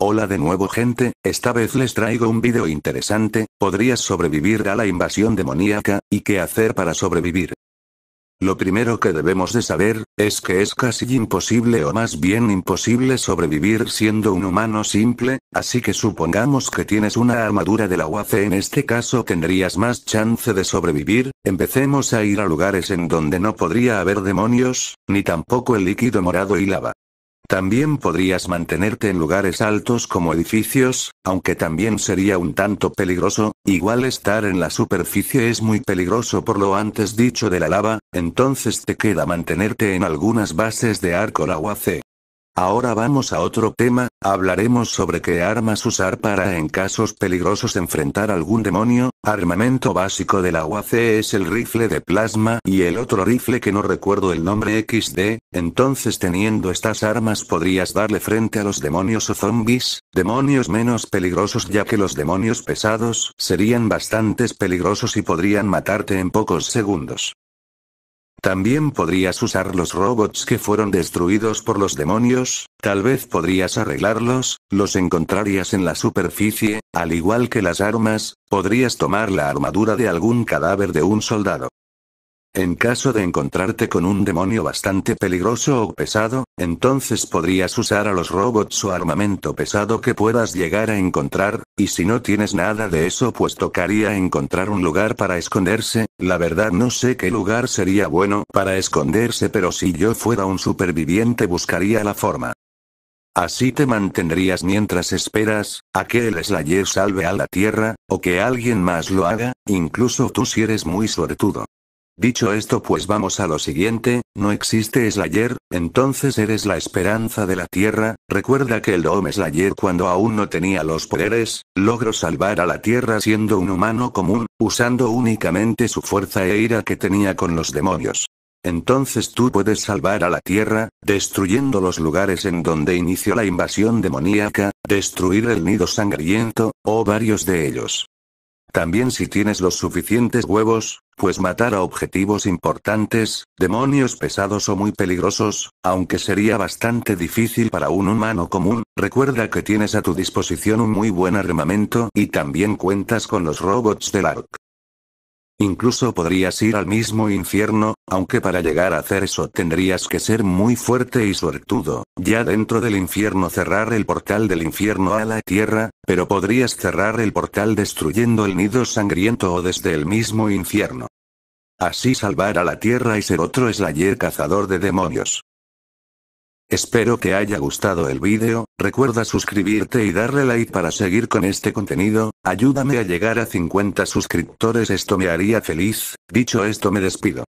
Hola de nuevo gente, esta vez les traigo un vídeo interesante, podrías sobrevivir a la invasión demoníaca, y qué hacer para sobrevivir. Lo primero que debemos de saber, es que es casi imposible o más bien imposible sobrevivir siendo un humano simple, así que supongamos que tienes una armadura de la UAC en este caso tendrías más chance de sobrevivir, empecemos a ir a lugares en donde no podría haber demonios, ni tampoco el líquido morado y lava. También podrías mantenerte en lugares altos como edificios, aunque también sería un tanto peligroso, igual estar en la superficie es muy peligroso por lo antes dicho de la lava, entonces te queda mantenerte en algunas bases de arco o Ahora vamos a otro tema, hablaremos sobre qué armas usar para en casos peligrosos enfrentar algún demonio, armamento básico de la UAC es el rifle de plasma y el otro rifle que no recuerdo el nombre XD, entonces teniendo estas armas podrías darle frente a los demonios o zombies, demonios menos peligrosos ya que los demonios pesados serían bastantes peligrosos y podrían matarte en pocos segundos. También podrías usar los robots que fueron destruidos por los demonios, tal vez podrías arreglarlos, los encontrarías en la superficie, al igual que las armas, podrías tomar la armadura de algún cadáver de un soldado. En caso de encontrarte con un demonio bastante peligroso o pesado, entonces podrías usar a los robots o armamento pesado que puedas llegar a encontrar, y si no tienes nada de eso pues tocaría encontrar un lugar para esconderse, la verdad no sé qué lugar sería bueno para esconderse pero si yo fuera un superviviente buscaría la forma. Así te mantendrías mientras esperas, a que el Slayer salve a la Tierra, o que alguien más lo haga, incluso tú si eres muy suertudo. Dicho esto pues vamos a lo siguiente, no existe Slayer, entonces eres la esperanza de la Tierra, recuerda que el Doom Slayer cuando aún no tenía los poderes, logró salvar a la Tierra siendo un humano común, usando únicamente su fuerza e ira que tenía con los demonios. Entonces tú puedes salvar a la Tierra, destruyendo los lugares en donde inició la invasión demoníaca, destruir el nido sangriento, o varios de ellos. También si tienes los suficientes huevos, pues matar a objetivos importantes, demonios pesados o muy peligrosos, aunque sería bastante difícil para un humano común, recuerda que tienes a tu disposición un muy buen armamento y también cuentas con los robots del ARC. Incluso podrías ir al mismo infierno, aunque para llegar a hacer eso tendrías que ser muy fuerte y suertudo, ya dentro del infierno cerrar el portal del infierno a la tierra, pero podrías cerrar el portal destruyendo el nido sangriento o desde el mismo infierno. Así salvar a la tierra y ser otro Slayer cazador de demonios. Espero que haya gustado el vídeo, recuerda suscribirte y darle like para seguir con este contenido, ayúdame a llegar a 50 suscriptores esto me haría feliz, dicho esto me despido.